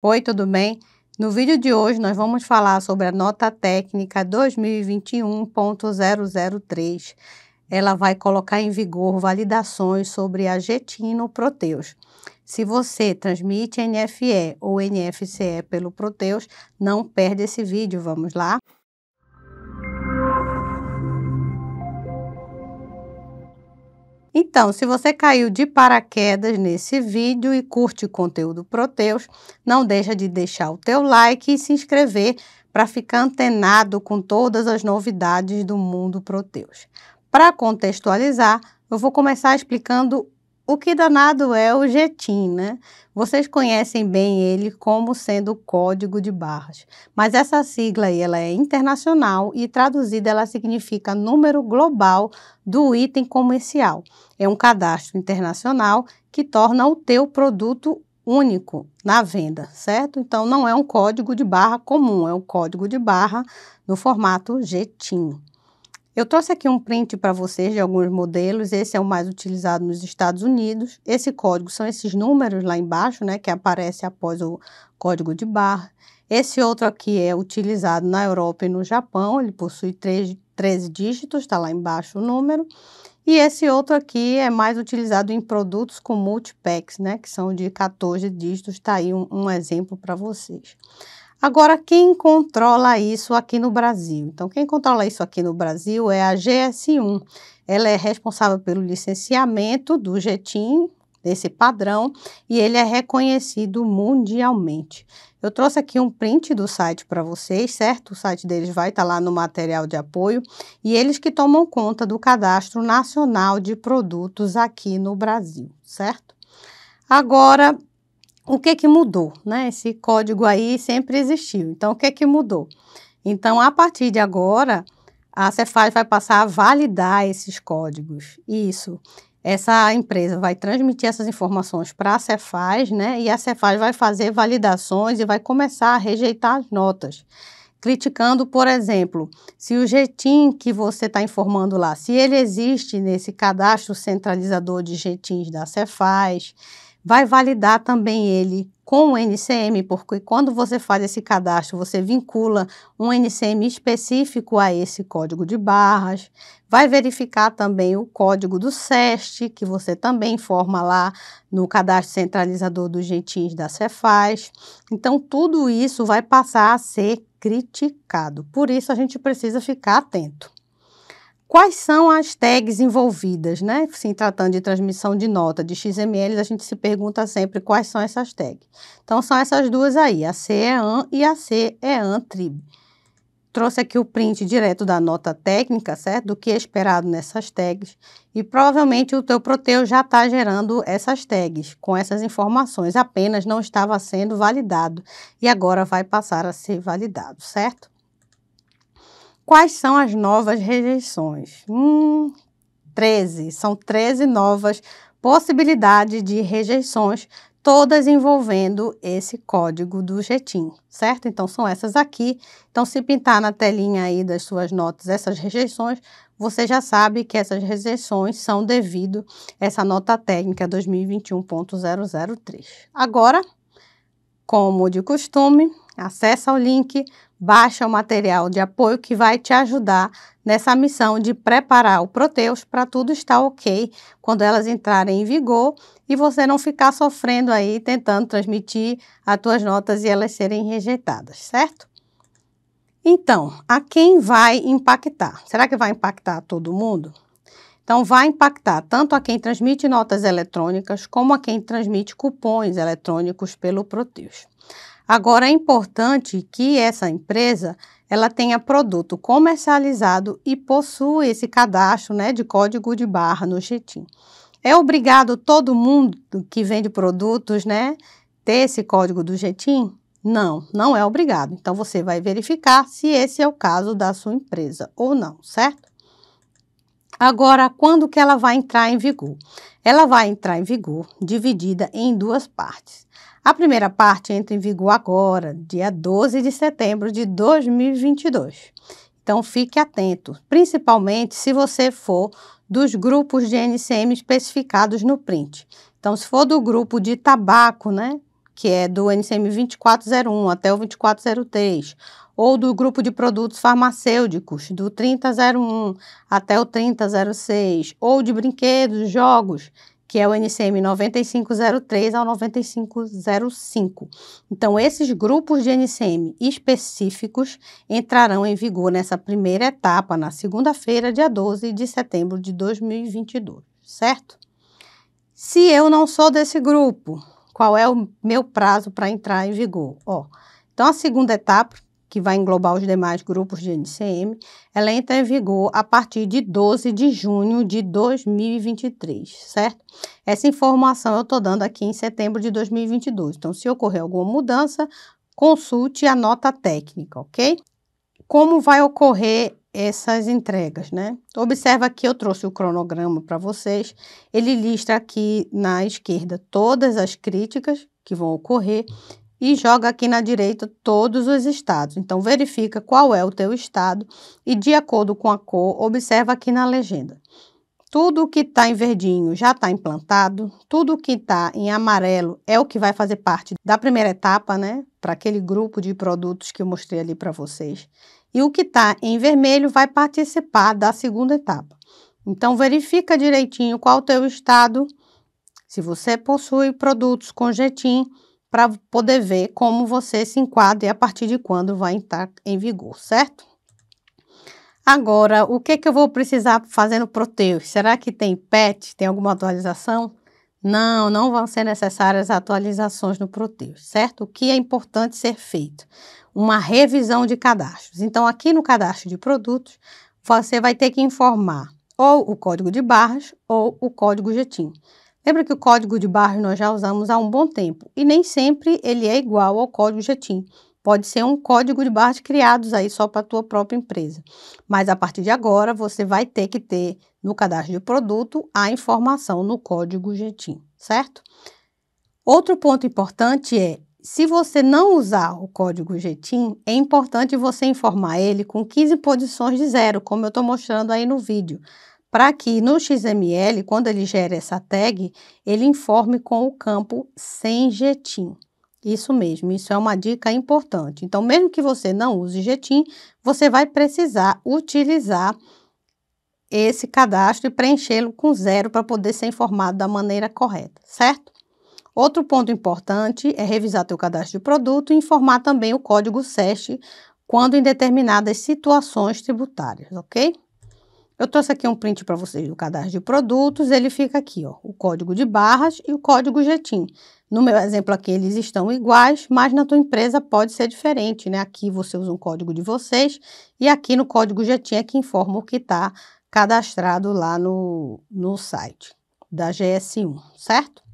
Oi, tudo bem? No vídeo de hoje nós vamos falar sobre a nota técnica 2021.003. Ela vai colocar em vigor validações sobre a agetino Proteus. Se você transmite NFE ou NFCE pelo Proteus, não perde esse vídeo, vamos lá? Então, se você caiu de paraquedas nesse vídeo e curte o conteúdo Proteus, não deixa de deixar o teu like e se inscrever para ficar antenado com todas as novidades do mundo Proteus. Para contextualizar, eu vou começar explicando o que danado é o GETIM, né? Vocês conhecem bem ele como sendo o Código de Barras, mas essa sigla aí, ela é internacional e traduzida ela significa número global do item comercial. É um cadastro internacional que torna o teu produto único na venda, certo? Então não é um código de barra comum, é um código de barra no formato GETIM. Eu trouxe aqui um print para vocês de alguns modelos. Esse é o mais utilizado nos Estados Unidos. Esse código são esses números lá embaixo, né, que aparece após o código de barra. Esse outro aqui é utilizado na Europa e no Japão. Ele possui 13 dígitos, está lá embaixo o número. E esse outro aqui é mais utilizado em produtos com multipacks, né, que são de 14 dígitos. Está aí um, um exemplo para vocês. Agora, quem controla isso aqui no Brasil? Então, quem controla isso aqui no Brasil é a GS1. Ela é responsável pelo licenciamento do GETIM, desse padrão, e ele é reconhecido mundialmente. Eu trouxe aqui um print do site para vocês, certo? O site deles vai estar tá lá no material de apoio, e eles que tomam conta do cadastro nacional de produtos aqui no Brasil, certo? Agora, o que que mudou, né? Esse código aí sempre existiu. Então, o que que mudou? Então, a partir de agora, a Cefaz vai passar a validar esses códigos. Isso. Essa empresa vai transmitir essas informações para a Cefaz, né? E a Cefaz vai fazer validações e vai começar a rejeitar as notas. Criticando, por exemplo, se o GETIM que você está informando lá, se ele existe nesse cadastro centralizador de jetins da Cefaz, vai validar também ele com o NCM, porque quando você faz esse cadastro, você vincula um NCM específico a esse código de barras, vai verificar também o código do SEST, que você também informa lá no cadastro centralizador dos gentins da Cefaz. Então, tudo isso vai passar a ser criticado. Por isso, a gente precisa ficar atento. Quais são as tags envolvidas, né? Se tratando de transmissão de nota de XML, a gente se pergunta sempre quais são essas tags. Então, são essas duas aí, a CEAN e a CEANTRIB. Trouxe aqui o print direto da nota técnica, certo? Do que é esperado nessas tags. E provavelmente o teu Proteu já está gerando essas tags com essas informações. Apenas não estava sendo validado e agora vai passar a ser validado, certo? Quais são as novas rejeições? Hum, 13. São 13 novas possibilidades de rejeições, todas envolvendo esse código do Jetim, certo? Então são essas aqui. Então se pintar na telinha aí das suas notas essas rejeições, você já sabe que essas rejeições são devido a essa nota técnica 2021.003. Agora, como de costume, Acesse o link, baixa o material de apoio que vai te ajudar nessa missão de preparar o Proteus para tudo estar ok quando elas entrarem em vigor e você não ficar sofrendo aí tentando transmitir as tuas notas e elas serem rejeitadas, certo? Então, a quem vai impactar? Será que vai impactar todo mundo? Então, vai impactar tanto a quem transmite notas eletrônicas como a quem transmite cupons eletrônicos pelo Proteus. Agora é importante que essa empresa ela tenha produto comercializado e possua esse cadastro né, de código de barra no Chetim. É obrigado todo mundo que vende produtos né, ter esse código do Jetim? Não, não é obrigado. Então você vai verificar se esse é o caso da sua empresa ou não, certo? Agora, quando que ela vai entrar em vigor? Ela vai entrar em vigor dividida em duas partes. A primeira parte entra em vigor agora, dia 12 de setembro de 2022. Então fique atento, principalmente se você for dos grupos de NCM especificados no print. Então, se for do grupo de tabaco, né, que é do NCM 2401 até o 2403, ou do grupo de produtos farmacêuticos, do 3001 até o 3006, ou de brinquedos, jogos, que é o NCM 9503 ao 9505. Então, esses grupos de NCM específicos entrarão em vigor nessa primeira etapa, na segunda-feira, dia 12 de setembro de 2022, certo? Se eu não sou desse grupo, qual é o meu prazo para entrar em vigor? Ó, então, a segunda etapa que vai englobar os demais grupos de NCM, ela entra em vigor a partir de 12 de junho de 2023, certo? Essa informação eu estou dando aqui em setembro de 2022. Então, se ocorrer alguma mudança, consulte a nota técnica, ok? Como vai ocorrer essas entregas, né? Observa que eu trouxe o cronograma para vocês. Ele lista aqui na esquerda todas as críticas que vão ocorrer e joga aqui na direita todos os estados. Então, verifica qual é o teu estado e, de acordo com a cor, observa aqui na legenda. Tudo o que está em verdinho já está implantado, tudo o que está em amarelo é o que vai fazer parte da primeira etapa, né? Para aquele grupo de produtos que eu mostrei ali para vocês. E o que está em vermelho vai participar da segunda etapa. Então, verifica direitinho qual o teu estado, se você possui produtos com jetim, para poder ver como você se enquadra e a partir de quando vai estar em vigor, certo? Agora, o que, que eu vou precisar fazer no Proteus? Será que tem PET? Tem alguma atualização? Não, não vão ser necessárias atualizações no Proteus, certo? O que é importante ser feito? Uma revisão de cadastros. Então, aqui no cadastro de produtos, você vai ter que informar ou o código de barras ou o código Getim. Lembra que o código de barras nós já usamos há um bom tempo e nem sempre ele é igual ao código GTIN. Pode ser um código de barras criados aí só para a tua própria empresa. Mas a partir de agora você vai ter que ter no cadastro de produto a informação no código GTIN, certo? Outro ponto importante é se você não usar o código GTIN, é importante você informar ele com 15 posições de zero, como eu estou mostrando aí no vídeo para que no XML, quando ele gera essa tag, ele informe com o campo sem jetim. Isso mesmo, isso é uma dica importante. Então, mesmo que você não use jetim, você vai precisar utilizar esse cadastro e preenchê-lo com zero para poder ser informado da maneira correta, certo? Outro ponto importante é revisar teu cadastro de produto e informar também o código SEST quando em determinadas situações tributárias, ok? Eu trouxe aqui um print para vocês do cadastro de produtos, ele fica aqui, ó, o código de barras e o código Jetim. No meu exemplo aqui, eles estão iguais, mas na tua empresa pode ser diferente, né? Aqui você usa um código de vocês e aqui no código Jetim é que informa o que está cadastrado lá no, no site da GS1, certo?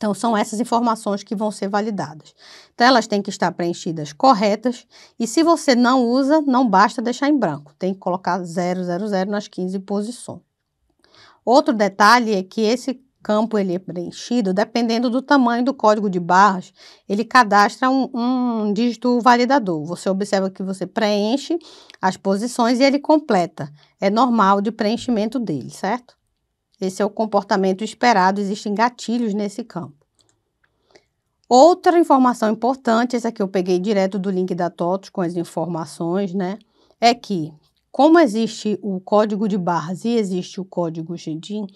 Então, são essas informações que vão ser validadas. Então, elas têm que estar preenchidas corretas. E se você não usa, não basta deixar em branco. Tem que colocar 000 nas 15 posições. Outro detalhe é que esse campo ele é preenchido dependendo do tamanho do código de barras. Ele cadastra um, um dígito validador. Você observa que você preenche as posições e ele completa. É normal de preenchimento dele, certo? Esse é o comportamento esperado, existem gatilhos nesse campo. Outra informação importante, essa que eu peguei direto do link da TOTOS com as informações, né? É que, como existe o código de barras e existe o código GEDIN,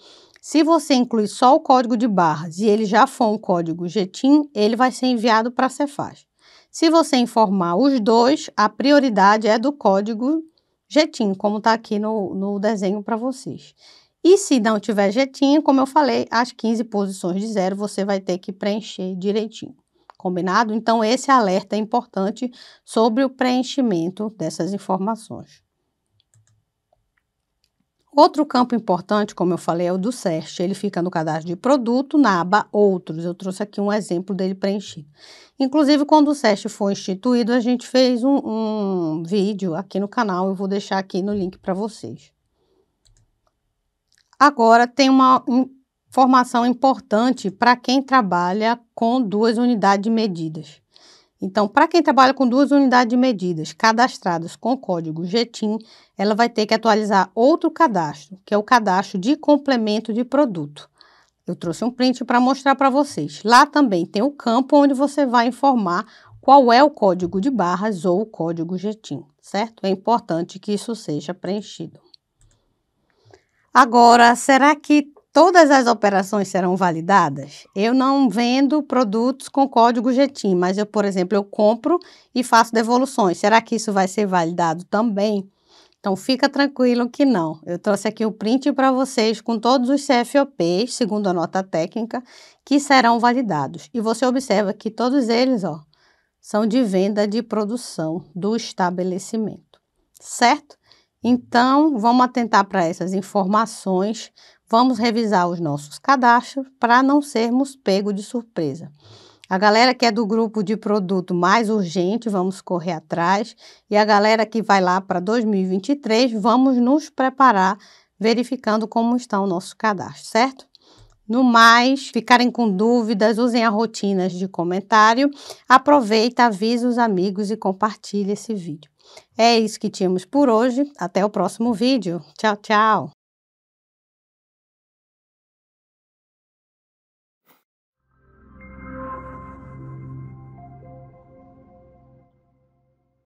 se você incluir só o código de barras e ele já for um código GETIM, ele vai ser enviado para a Cefaz. Se você informar os dois, a prioridade é do código GETIM, como está aqui no, no desenho para vocês. E se não tiver jeitinho, como eu falei, as 15 posições de zero você vai ter que preencher direitinho. Combinado? Então, esse alerta é importante sobre o preenchimento dessas informações. Outro campo importante, como eu falei, é o do CERT. Ele fica no cadastro de produto, na aba Outros. Eu trouxe aqui um exemplo dele preenchido. Inclusive, quando o CERT foi instituído, a gente fez um, um vídeo aqui no canal. Eu vou deixar aqui no link para vocês. Agora, tem uma informação importante para quem trabalha com duas unidades de medidas. Então, para quem trabalha com duas unidades de medidas cadastradas com código GETIM, ela vai ter que atualizar outro cadastro, que é o cadastro de complemento de produto. Eu trouxe um print para mostrar para vocês. Lá também tem o campo onde você vai informar qual é o código de barras ou o código GETIM, certo? É importante que isso seja preenchido. Agora, será que todas as operações serão validadas? Eu não vendo produtos com código GTIM, mas eu, por exemplo, eu compro e faço devoluções. Será que isso vai ser validado também? Então, fica tranquilo que não. Eu trouxe aqui o print para vocês com todos os CFOPs, segundo a nota técnica, que serão validados. E você observa que todos eles, ó, são de venda de produção do estabelecimento, certo? Então, vamos atentar para essas informações, vamos revisar os nossos cadastros para não sermos pegos de surpresa. A galera que é do grupo de produto mais urgente, vamos correr atrás. E a galera que vai lá para 2023, vamos nos preparar verificando como está o nosso cadastro, certo? No mais, ficarem com dúvidas, usem as rotinas de comentário. Aproveita, avise os amigos e compartilhe esse vídeo. É isso que tínhamos por hoje. Até o próximo vídeo. Tchau, tchau!